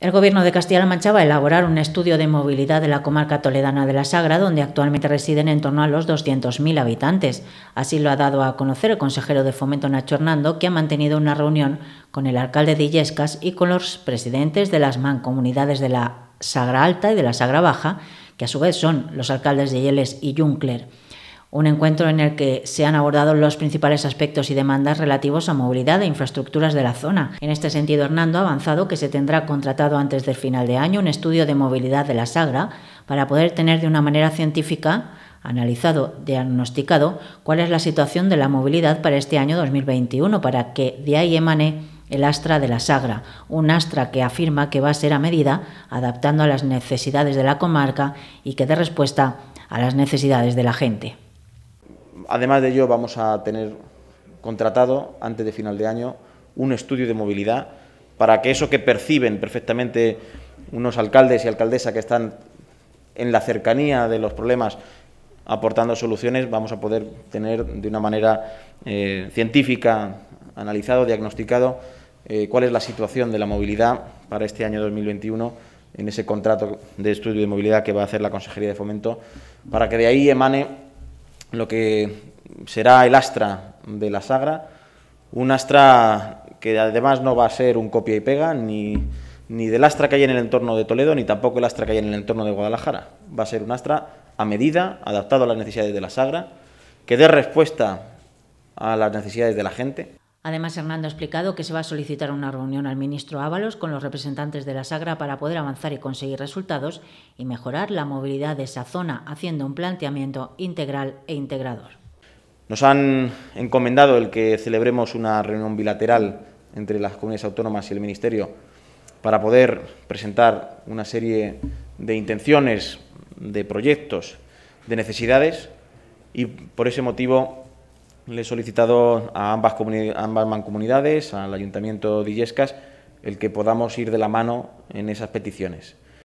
El Gobierno de Castilla-La Mancha va a elaborar un estudio de movilidad de la comarca toledana de la Sagra, donde actualmente residen en torno a los 200.000 habitantes. Así lo ha dado a conocer el consejero de Fomento Nacho Hernando, que ha mantenido una reunión con el alcalde de Illescas y con los presidentes de las mancomunidades de la Sagra Alta y de la Sagra Baja, que a su vez son los alcaldes de Yeles y Juncler un encuentro en el que se han abordado los principales aspectos y demandas relativos a movilidad e infraestructuras de la zona. En este sentido, Hernando ha avanzado que se tendrá contratado antes del final de año un estudio de movilidad de la Sagra para poder tener de una manera científica analizado, diagnosticado cuál es la situación de la movilidad para este año 2021 para que de ahí emane el astra de la Sagra, un astra que afirma que va a ser a medida, adaptando a las necesidades de la comarca y que dé respuesta a las necesidades de la gente. Además de ello, vamos a tener contratado, antes de final de año, un estudio de movilidad para que eso que perciben perfectamente unos alcaldes y alcaldesas que están en la cercanía de los problemas aportando soluciones, vamos a poder tener de una manera eh, científica, analizado, diagnosticado, eh, cuál es la situación de la movilidad para este año 2021 en ese contrato de estudio de movilidad que va a hacer la Consejería de Fomento, para que de ahí emane lo que será el Astra de la Sagra, un Astra que además no va a ser un copia y pega, ni, del Astra que hay en el entorno de Toledo, ni tampoco el Astra que hay en el entorno de Guadalajara. Va a ser un Astra a medida, adaptado a las necesidades de la Sagra, que dé respuesta a las necesidades de la gente. Además, Hernando ha explicado que se va a solicitar una reunión al ministro Ábalos con los representantes de la Sagra para poder avanzar y conseguir resultados y mejorar la movilidad de esa zona, haciendo un planteamiento integral e integrador. Nos han encomendado el que celebremos una reunión bilateral entre las comunidades autónomas y el Ministerio para poder presentar una serie de intenciones, de proyectos, de necesidades y por ese motivo le he solicitado a ambas, mancomunidades, al Ayuntamiento de Illescas, el que podamos ir de la mano en esas peticiones.